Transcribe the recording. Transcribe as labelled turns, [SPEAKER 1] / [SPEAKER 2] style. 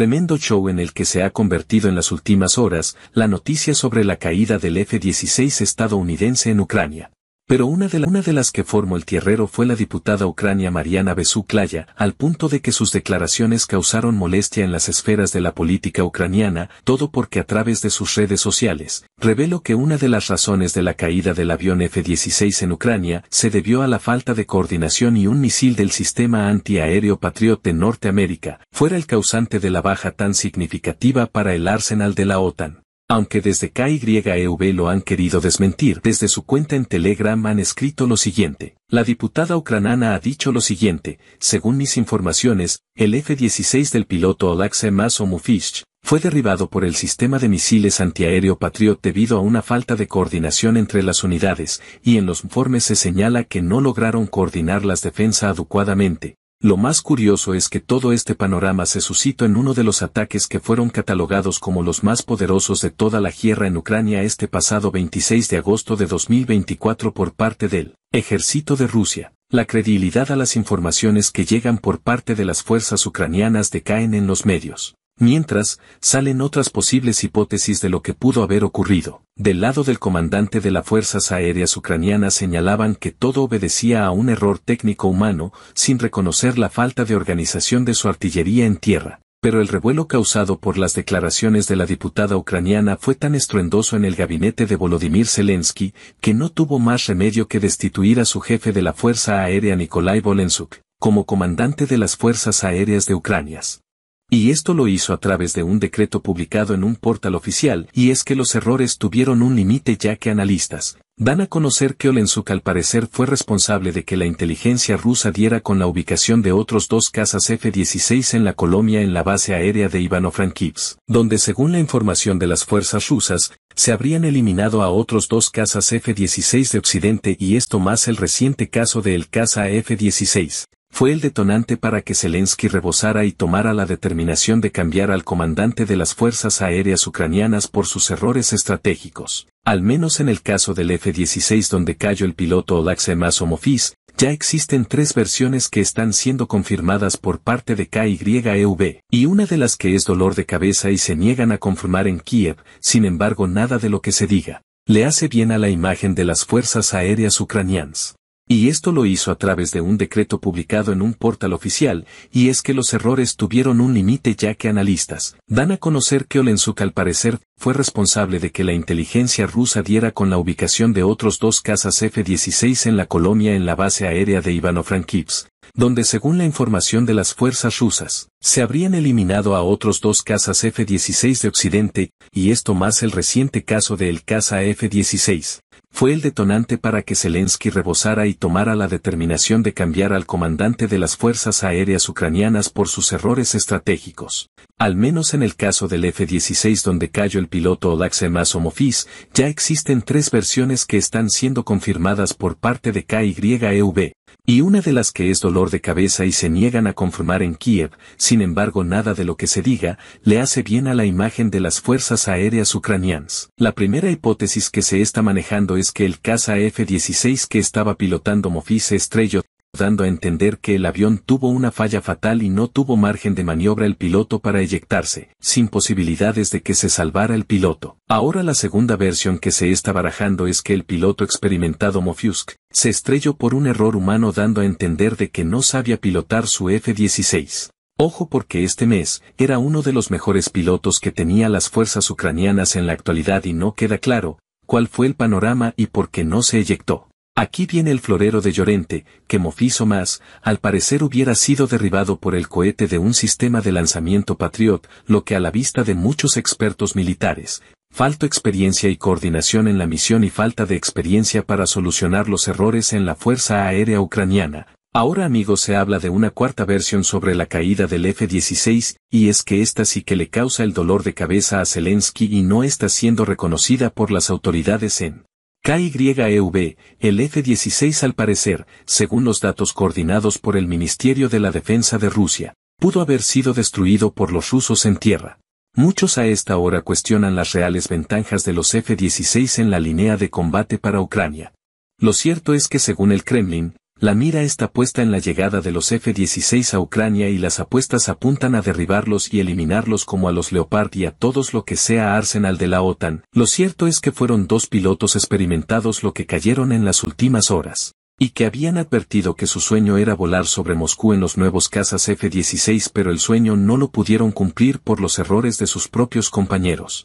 [SPEAKER 1] tremendo show en el que se ha convertido en las últimas horas la noticia sobre la caída del F-16 estadounidense en Ucrania. Pero una de, las que formó el tierrero fue la diputada ucrania Mariana Besuklaya, al punto de que sus declaraciones causaron molestia en las esferas de la política ucraniana, todo porque a través de sus redes sociales, reveló que una de las razones de la caída del avión F-16 en Ucrania se debió a la falta de coordinación y un misil del sistema antiaéreo Patriot de Norteamérica, fuera el causante de la baja tan significativa para el arsenal de la OTAN. Aunque desde KYEV lo han querido desmentir, desde su cuenta en Telegram han escrito lo siguiente. La diputada ucraniana ha dicho lo siguiente, según mis informaciones, el F-16 del piloto Oleksiy Masomufish fue derribado por el sistema de misiles antiaéreo Patriot debido a una falta de coordinación entre las unidades, y en los informes se señala que no lograron coordinar las defensas adecuadamente, lo más curioso es que todo este panorama se suscitó en uno de los ataques que fueron catalogados como los más poderosos de toda la guerra en Ucrania este pasado 26 de agosto de 2024 por parte del Ejército de Rusia. La credibilidad a las informaciones que llegan por parte de las fuerzas ucranianas decaen en los medios. Mientras, salen otras posibles hipótesis de lo que pudo haber ocurrido. Del lado del comandante de las Fuerzas Aéreas Ucranianas señalaban que todo obedecía a un error técnico humano, sin reconocer la falta de organización de su artillería en tierra. Pero el revuelo causado por las declaraciones de la diputada ucraniana fue tan estruendoso en el gabinete de Volodymyr Zelensky, que no tuvo más remedio que destituir a su jefe de la Fuerza Aérea Nikolai Volensuk, como comandante de las Fuerzas Aéreas de Ucrania y esto lo hizo a través de un decreto publicado en un portal oficial, y es que los errores tuvieron un límite ya que analistas dan a conocer que Olensuk al parecer fue responsable de que la inteligencia rusa diera con la ubicación de otros dos casas F-16 en la Colombia en la base aérea de Ivano-Frankivsk, donde según la información de las fuerzas rusas, se habrían eliminado a otros dos casas F-16 de Occidente y esto más el reciente caso del casa F-16, fue el detonante para que Zelensky rebosara y tomara la determinación de cambiar al comandante de las fuerzas aéreas ucranianas por sus errores estratégicos. Al menos en el caso del F-16 donde cayó el piloto Olaxe Masomofis, ya existen tres versiones que están siendo confirmadas por parte de KYEV, y una de las que es dolor de cabeza y se niegan a confirmar en Kiev, sin embargo nada de lo que se diga, le hace bien a la imagen de las fuerzas aéreas ucranianas y esto lo hizo a través de un decreto publicado en un portal oficial, y es que los errores tuvieron un límite ya que analistas dan a conocer que Olensuk al parecer fue responsable de que la inteligencia rusa diera con la ubicación de otros dos casas F-16 en la colonia en la base aérea de Ivano-Frankivsk, donde según la información de las fuerzas rusas, se habrían eliminado a otros dos casas F-16 de Occidente, y esto más el reciente caso del el caza F-16, fue el detonante para que Zelensky rebosara y tomara la determinación de cambiar al comandante de las Fuerzas Aéreas Ucranianas por sus errores estratégicos. Al menos en el caso del F-16 donde cayó el piloto Olaxer Masomofis, ya existen tres versiones que están siendo confirmadas por parte de KYEV y una de las que es dolor de cabeza y se niegan a conformar en Kiev, sin embargo nada de lo que se diga, le hace bien a la imagen de las fuerzas aéreas ucranianas. La primera hipótesis que se está manejando es que el caza F-16 que estaba pilotando Mofis Estrello dando a entender que el avión tuvo una falla fatal y no tuvo margen de maniobra el piloto para eyectarse, sin posibilidades de que se salvara el piloto. Ahora la segunda versión que se está barajando es que el piloto experimentado Mofiusk se estrelló por un error humano dando a entender de que no sabía pilotar su F-16. Ojo porque este mes, era uno de los mejores pilotos que tenía las fuerzas ucranianas en la actualidad y no queda claro, cuál fue el panorama y por qué no se eyectó. Aquí viene el florero de Llorente, que Mofiso más, al parecer hubiera sido derribado por el cohete de un sistema de lanzamiento Patriot, lo que a la vista de muchos expertos militares, falta experiencia y coordinación en la misión y falta de experiencia para solucionar los errores en la Fuerza Aérea Ucraniana. Ahora amigos se habla de una cuarta versión sobre la caída del F-16, y es que esta sí que le causa el dolor de cabeza a Zelensky y no está siendo reconocida por las autoridades en KYEV, el F-16 al parecer, según los datos coordinados por el Ministerio de la Defensa de Rusia, pudo haber sido destruido por los rusos en tierra. Muchos a esta hora cuestionan las reales ventajas de los F-16 en la línea de combate para Ucrania. Lo cierto es que según el Kremlin, la mira está puesta en la llegada de los F-16 a Ucrania y las apuestas apuntan a derribarlos y eliminarlos como a los Leopard y a todos lo que sea arsenal de la OTAN. Lo cierto es que fueron dos pilotos experimentados lo que cayeron en las últimas horas y que habían advertido que su sueño era volar sobre Moscú en los nuevos cazas F-16 pero el sueño no lo pudieron cumplir por los errores de sus propios compañeros.